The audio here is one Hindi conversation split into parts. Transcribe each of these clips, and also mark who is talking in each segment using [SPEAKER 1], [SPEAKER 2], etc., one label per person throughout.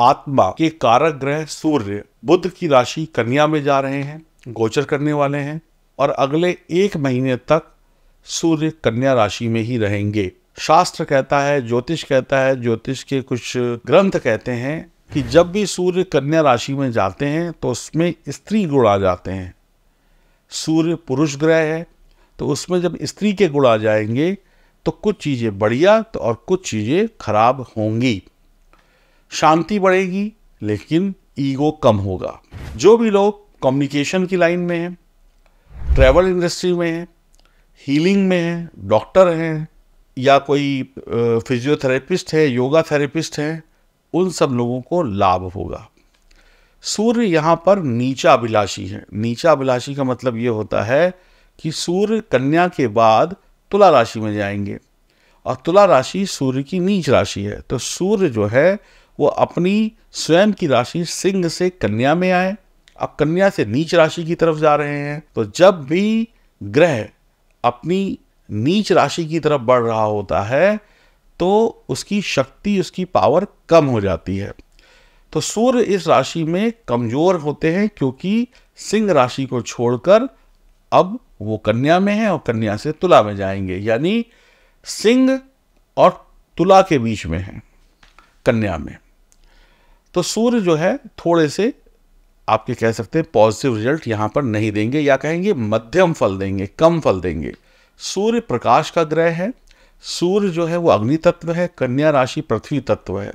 [SPEAKER 1] आत्मा के कारक ग्रह सूर्य बुद्ध की राशि कन्या में जा रहे हैं गोचर करने वाले हैं और अगले एक महीने तक सूर्य कन्या राशि में ही रहेंगे शास्त्र कहता है ज्योतिष कहता है ज्योतिष के कुछ ग्रंथ कहते हैं कि जब भी सूर्य कन्या राशि में जाते हैं तो उसमें स्त्री गुण आ जाते हैं सूर्य पुरुष ग्रह है तो उसमें जब स्त्री के गुण आ जाएंगे तो कुछ चीज़ें बढ़िया तो और कुछ चीज़ें खराब होंगी शांति बढ़ेगी लेकिन ईगो कम होगा जो भी लोग कम्युनिकेशन की लाइन में हैं ट्रैवल इंडस्ट्री में हैं हीलिंग में हैं डॉक्टर हैं या कोई फिजियोथेरेपिस्ट है योगा थेरेपिस्ट हैं उन सब लोगों को लाभ होगा सूर्य यहाँ पर नीचा अभिलाषी है नीचा अभिलाषी का मतलब ये होता है कि सूर्य कन्या के बाद तुला राशि में जाएंगे और तुला राशि सूर्य की नीच राशि है तो सूर्य जो है वो अपनी स्वयं की राशि सिंह से कन्या में आए अब कन्या से नीच राशि की तरफ जा रहे हैं तो जब भी ग्रह अपनी नीच राशि की तरफ बढ़ रहा होता है तो उसकी शक्ति उसकी पावर कम हो जाती है तो सूर्य इस राशि में कमजोर होते हैं क्योंकि सिंह राशि को छोड़कर अब वो कन्या में है और कन्या से तुला में जाएंगे यानी सिंह और तुला के बीच में है कन्या में तो सूर्य जो है थोड़े से आपके कह सकते हैं पॉजिटिव रिजल्ट यहाँ पर नहीं देंगे या कहेंगे मध्यम फल देंगे कम फल देंगे सूर्य प्रकाश का ग्रह है सूर्य जो है वो अग्नि तत्व है कन्या राशि पृथ्वी तत्व है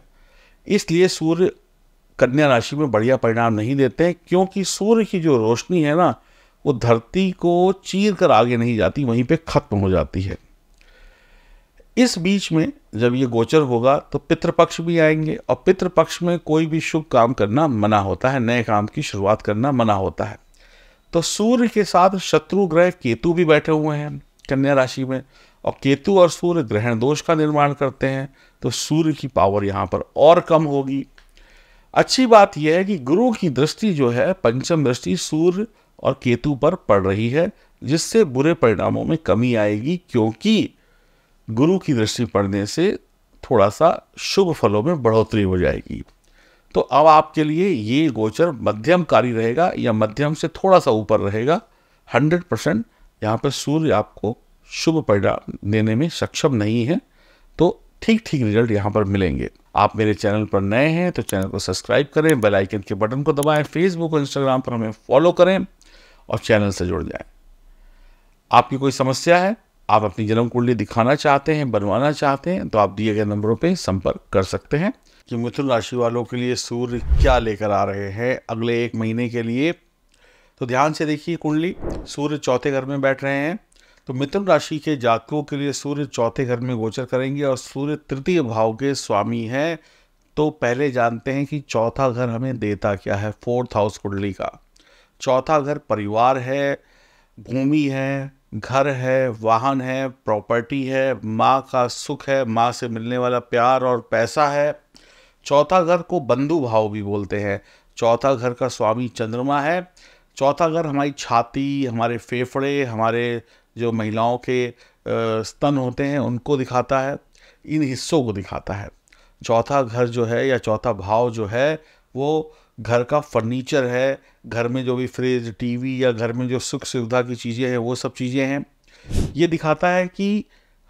[SPEAKER 1] इसलिए सूर्य कन्या राशि में बढ़िया परिणाम नहीं देते हैं क्योंकि सूर्य की जो रोशनी है ना वो धरती को चीर कर आगे नहीं जाती वहीं पे ख़त्म हो जाती है इस बीच में जब ये गोचर होगा तो पितृपक्ष भी आएंगे और पितृपक्ष में कोई भी शुभ काम करना मना होता है नए काम की शुरुआत करना मना होता है तो सूर्य के साथ शत्रु ग्रह केतु भी बैठे हुए हैं कन्या राशि में और केतु और सूर्य ग्रहण दोष का निर्माण करते हैं तो सूर्य की पावर यहाँ पर और कम होगी अच्छी बात यह है कि गुरु की दृष्टि जो है पंचम दृष्टि सूर्य और केतु पर पड़ रही है जिससे बुरे परिणामों में कमी आएगी क्योंकि गुरु की दृष्टि पड़ने से थोड़ा सा शुभ फलों में बढ़ोतरी हो जाएगी तो अब आपके लिए ये गोचर मध्यमकारी रहेगा या मध्यम से थोड़ा सा ऊपर रहेगा हंड्रेड परसेंट यहाँ पर सूर्य आपको शुभ परिणाम देने में सक्षम नहीं है तो ठीक ठीक रिजल्ट यहाँ पर मिलेंगे आप मेरे चैनल पर नए हैं तो चैनल को सब्सक्राइब करें बेल आइकन के बटन को दबाएं फेसबुक और इंस्टाग्राम पर हमें फॉलो करें और चैनल से जुड़ जाएं आपकी कोई समस्या है आप अपनी जन्म कुंडली दिखाना चाहते हैं बनवाना चाहते हैं तो आप दिए गए नंबरों पर संपर्क कर सकते हैं कि मिथुन राशि वालों के लिए सूर्य क्या लेकर आ रहे हैं अगले एक महीने के लिए तो ध्यान से देखिए कुंडली सूर्य चौथे घर में बैठ रहे हैं तो मिथुन राशि के जातकों के लिए सूर्य चौथे घर में गोचर करेंगे और सूर्य तृतीय भाव के स्वामी हैं तो पहले जानते हैं कि चौथा घर हमें देता क्या है फोर्थ हाउस कुंडली का चौथा घर परिवार है भूमि है घर है वाहन है प्रॉपर्टी है माँ का सुख है माँ से मिलने वाला प्यार और पैसा है चौथा घर को बंधु भाव भी बोलते हैं चौथा घर का स्वामी चंद्रमा है चौथा घर हमारी छाती हमारे फेफड़े हमारे जो महिलाओं के स्तन होते हैं उनको दिखाता है इन हिस्सों को दिखाता है चौथा घर जो है या चौथा भाव जो है वो घर का फर्नीचर है घर में जो भी फ्रिज टीवी या घर में जो सुख सुविधा की चीज़ें हैं वो सब चीज़ें हैं ये दिखाता है कि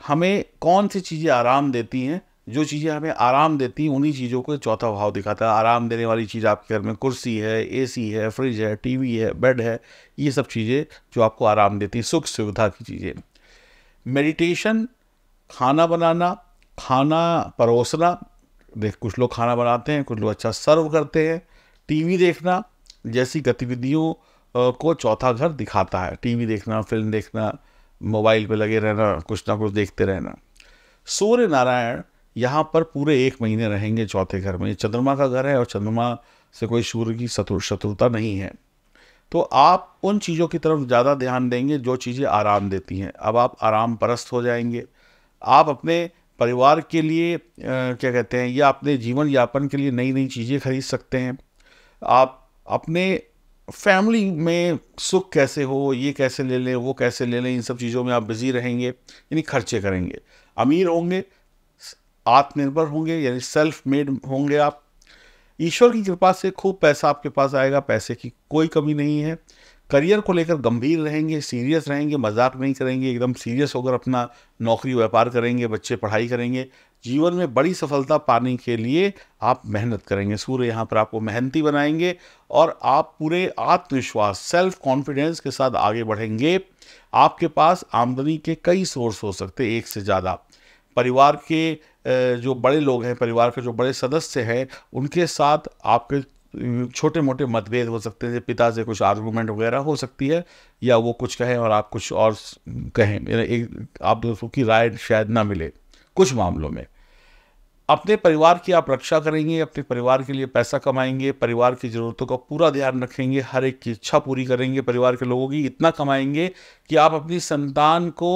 [SPEAKER 1] हमें कौन सी चीज़ें आराम देती हैं जो चीज़ें हमें आराम देती हैं उन्हीं चीज़ों को चौथा भाव दिखाता है आराम देने वाली चीज़ आपके घर में कुर्सी है एसी है फ्रिज है टीवी है बेड है ये सब चीज़ें जो आपको आराम देती हैं सुख सुविधा की चीज़ें मेडिटेशन खाना बनाना खाना परोसना देख कुछ लोग खाना बनाते हैं कुछ लोग अच्छा सर्व करते हैं टीवी देखना जैसी गतिविधियों को चौथा घर दिखाता है टीवी देखना फिल्म देखना मोबाइल पे लगे रहना कुछ ना कुछ देखते रहना सूर्य नारायण यहाँ पर पूरे एक महीने रहेंगे चौथे घर में चंद्रमा का घर है और चंद्रमा से कोई सूर्य की शत्रु शत्रुता नहीं है तो आप उन चीज़ों की तरफ ज़्यादा ध्यान देंगे जो चीज़ें आराम देती हैं अब आप आराम परस्त हो जाएंगे आप अपने परिवार के लिए आ, क्या कहते हैं या अपने जीवन यापन के लिए नई नई चीज़ें खरीद सकते हैं आप अपने फैमिली में सुख कैसे हो ये कैसे ले लें वो कैसे ले लें इन सब चीज़ों में आप बिज़ी रहेंगे यानी खर्चे करेंगे अमीर होंगे आत्मनिर्भर होंगे यानी सेल्फ मेड होंगे आप ईश्वर की कृपा से खूब पैसा आपके पास आएगा पैसे की कोई कमी नहीं है करियर को लेकर गंभीर रहेंगे सीरियस रहेंगे मजाक नहीं करेंगे एकदम सीरियस होकर अपना नौकरी व्यापार करेंगे बच्चे पढ़ाई करेंगे जीवन में बड़ी सफलता पाने के लिए आप मेहनत करेंगे सूर्य यहाँ पर आपको मेहनती बनाएंगे और आप पूरे आत्मविश्वास सेल्फ कॉन्फिडेंस के साथ आगे बढ़ेंगे आपके पास आमदनी के कई सोर्स हो सकते एक से ज़्यादा परिवार के जो बड़े लोग हैं परिवार के जो बड़े सदस्य हैं उनके साथ आपके छोटे मोटे मतभेद हो सकते हैं पिता से कुछ आर्गूमेंट वगैरह हो सकती है या वो कुछ कहें और आप कुछ और कहें एक आप दोस्तों की राय शायद ना मिले कुछ मामलों में अपने परिवार की आप रक्षा करेंगे अपने परिवार के लिए पैसा कमाएंगे परिवार की ज़रूरतों का पूरा ध्यान रखेंगे हर एक की इच्छा पूरी करेंगे परिवार के लोगों की इतना कमाएंगे कि आप अपनी संतान को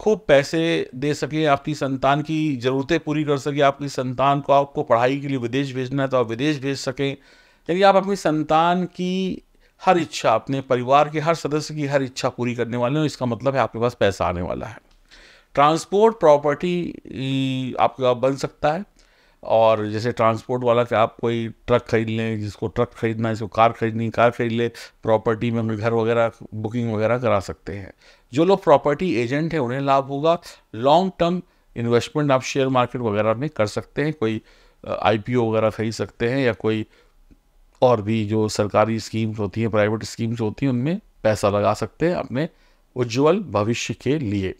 [SPEAKER 1] खूब पैसे दे सकें आपकी संतान की ज़रूरतें पूरी कर सकें आपकी संतान को आपको पढ़ाई के लिए विदेश भेजना है तो आप विदेश भेज सकें यानी आप अपनी संतान की हर इच्छा अपने परिवार के हर सदस्य की हर इच्छा पूरी करने वाले हो इसका मतलब है आपके पास पैसा आने वाला है ट्रांसपोर्ट प्रॉपर्टी आपका बन सकता है और जैसे ट्रांसपोर्ट वाला कि आप कोई ट्रक खरीद लें जिसको ट्रक खरीदना है जिसको कार खरीदनी कार खरीद ले प्रॉपर्टी में अपने घर वगैरह बुकिंग वगैरह करा सकते हैं जो लोग प्रॉपर्टी एजेंट हैं उन्हें लाभ होगा लॉन्ग टर्म इन्वेस्टमेंट आप शेयर मार्केट वगैरह में कर सकते हैं कोई आई वगैरह खरीद सकते हैं या कोई और भी जो सरकारी स्कीम्स होती हैं प्राइवेट स्कीम्स होती हैं उनमें पैसा लगा सकते हैं अपने उज्जवल भविष्य के लिए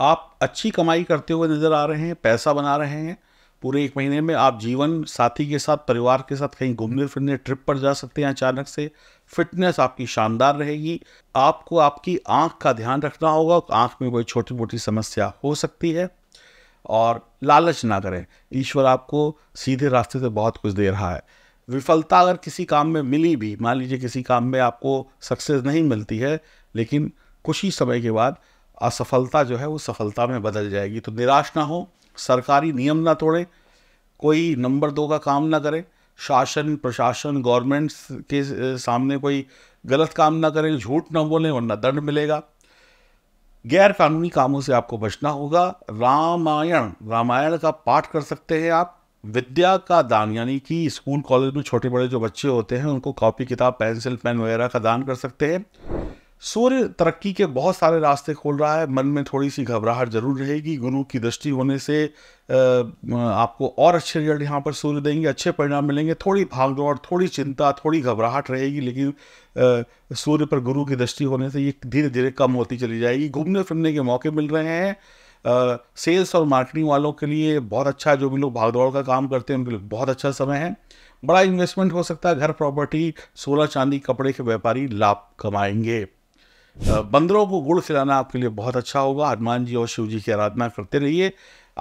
[SPEAKER 1] आप अच्छी कमाई करते हुए नज़र आ रहे हैं पैसा बना रहे हैं पूरे एक महीने में आप जीवन साथी के साथ परिवार के साथ कहीं घूमने फिरने ट्रिप पर जा सकते हैं अचानक से फिटनेस आपकी शानदार रहेगी आपको आपकी आंख का ध्यान रखना होगा आंख में कोई छोटी मोटी समस्या हो सकती है और लालच ना करें ईश्वर आपको सीधे रास्ते से बहुत कुछ दे रहा है विफलता अगर किसी काम में मिली भी मान लीजिए किसी काम में आपको सक्सेस नहीं मिलती है लेकिन कुछ ही समय के बाद असफलता जो है वो सफलता में बदल जाएगी तो निराश ना हो सरकारी नियम ना तोड़े कोई नंबर दो का काम ना करें शासन प्रशासन गवर्नमेंट्स के सामने कोई गलत काम ना करें झूठ ना बोलें वरना दंड मिलेगा गैर कानूनी कामों से आपको बचना होगा रामायण रामायण का पाठ कर सकते हैं आप विद्या का दान यानी कि स्कूल कॉलेज में छोटे बड़े जो बच्चे होते हैं उनको कॉपी किताब पेंसिल पेन वगैरह का दान कर सकते हैं सूर्य तरक्की के बहुत सारे रास्ते खोल रहा है मन में थोड़ी सी घबराहट जरूर रहेगी गुरु की दृष्टि होने से आपको और अच्छे रिजल्ट यहाँ पर सूर्य देंगे अच्छे परिणाम मिलेंगे थोड़ी भागदौड़ थोड़ी चिंता थोड़ी घबराहट रहेगी लेकिन सूर्य पर गुरु की दृष्टि होने से ये धीरे धीरे कम होती चली जाएगी घूमने फिरने के मौके मिल रहे हैं सेल्स और मार्केटिंग वालों के लिए बहुत अच्छा है जो भी लोग भागदौड़ का काम करते हैं उनके लिए बहुत अच्छा समय है बड़ा इन्वेस्टमेंट हो सकता है घर प्रॉपर्टी सोलह चांदी कपड़े के व्यापारी लाभ कमाएंगे बंदरों को गुड़ खिलाना आपके लिए बहुत अच्छा होगा हनुमान जी और शिव जी की आराधना करते रहिए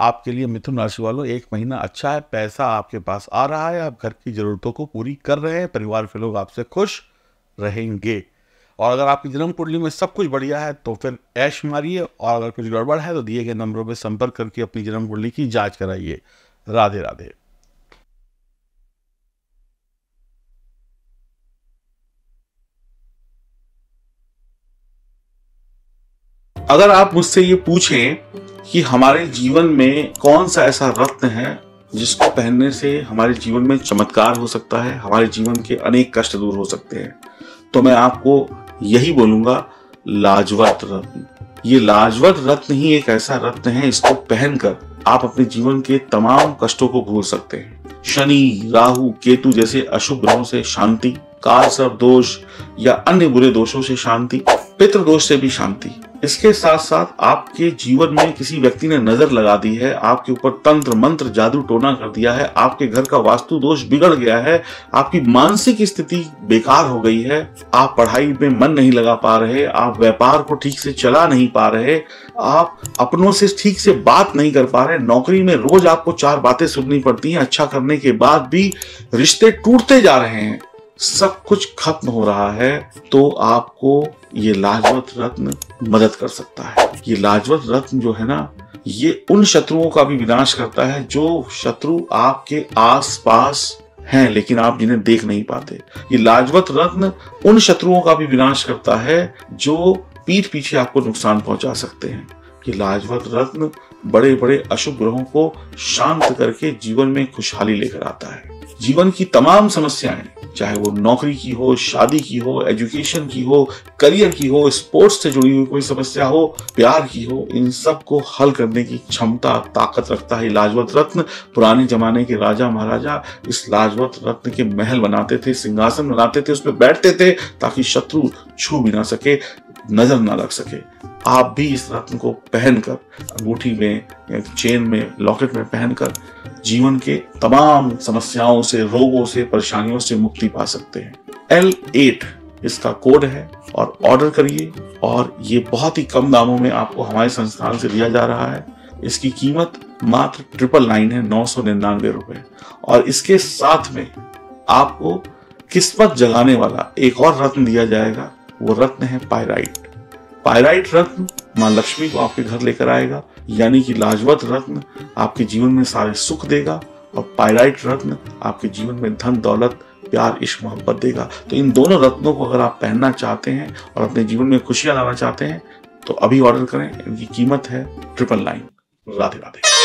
[SPEAKER 1] आपके लिए मिथुन राशि वालों एक महीना अच्छा है पैसा आपके पास आ रहा है आप घर की ज़रूरतों को पूरी कर रहे हैं परिवार के लोग आपसे खुश रहेंगे और अगर आपकी जन्म कुंडली में सब कुछ बढ़िया है तो फिर ऐश मारिए और अगर कुछ गड़बड़ है तो दिए गए नंबरों पर संपर्क करके अपनी जन्म कुंडली की जाँच कराइए राधे राधे अगर आप मुझसे ये पूछें कि हमारे जीवन में कौन सा ऐसा रत्न है जिसको पहनने से हमारे जीवन में चमत्कार हो सकता है हमारे जीवन के अनेक कष्ट दूर हो सकते हैं तो मैं आपको यही बोलूंगा लाजवत रत्न ये लाजवत रत्न ही एक ऐसा रत्न है इसको पहनकर आप अपने जीवन के तमाम कष्टों को भूल सकते हैं शनि राहु केतु जैसे अशुभ ग्रहों से शांति काल सर्व दोष या अन्य बुरे दोषों से शांति पितृ दोष से भी शांति इसके साथ साथ आपके जीवन में किसी व्यक्ति ने नजर लगा दी है आपके ऊपर तंत्र मंत्र जादू टोना कर दिया है आपके घर का वास्तु दोष बिगड़ गया है आपकी मानसिक स्थिति बेकार हो गई है आप पढ़ाई में मन नहीं लगा पा रहे आप व्यापार को ठीक से चला नहीं पा रहे आप अपनों से ठीक से बात नहीं कर पा रहे नौकरी में रोज आपको चार बातें सुननी पड़ती हैं अच्छा करने के बाद भी रिश्ते टूटते जा रहे हैं सब कुछ खत्म हो रहा है तो आपको ये लाजवत रत्न मदद कर सकता है ये लाजवत रत्न जो है ना ये उन शत्रुओं का भी विनाश करता है जो शत्रु आपके आसपास हैं लेकिन आप जिन्हें देख नहीं पाते ये लाजवत रत्न उन शत्रुओं का भी विनाश करता है जो पीठ पीछे आपको नुकसान पहुंचा सकते हैं कि लाजवत रत्न बड़े बड़े अशुभ ग्रहों को शांत करके जीवन में खुशहाली लेकर आता है जीवन की तमाम समस्याएं चाहे वो नौकरी की हो शादी की हो एजुकेशन की हो करियर की हो स्पोर्ट्स से जुड़ी हुई कोई समस्या हो प्यार की हो इन सब को हल करने की क्षमता ताकत रखता है लाजवत रत्न पुराने जमाने के राजा महाराजा इस लाजवत रत्न के महल बनाते थे सिंहासन बनाते थे उस पर बैठते थे ताकि शत्रु छू भी ना सके नजर ना लग सके आप भी इस रत्न को पहनकर अंगूठी में चेन में लॉकेट में पहनकर जीवन के तमाम समस्याओं से रोगों से परेशानियों से मुक्ति पा सकते हैं एल एट इसका कोड है और ऑर्डर करिए और ये बहुत ही कम दामों में आपको हमारे संस्थान से दिया जा रहा है इसकी कीमत मात्र ट्रिपल नाइन है नौ सौ निन्यानवे रुपए और इसके साथ में आपको किस्मत जगाने वाला एक और रत्न दिया जाएगा वो रत्न है पायराइट पायराइट रत्न माँ लक्ष्मी को आपके घर लेकर आएगा यानी कि लाजवत रत्न आपके जीवन में सारे सुख देगा और पायराइट रत्न आपके जीवन में धन दौलत प्यार इश्क मोहब्बत देगा तो इन दोनों रत्नों को अगर आप पहनना चाहते हैं और अपने जीवन में खुशियां लाना चाहते हैं तो अभी ऑर्डर करें इनकी कीमत है ट्रिपल नाइन राधे राधे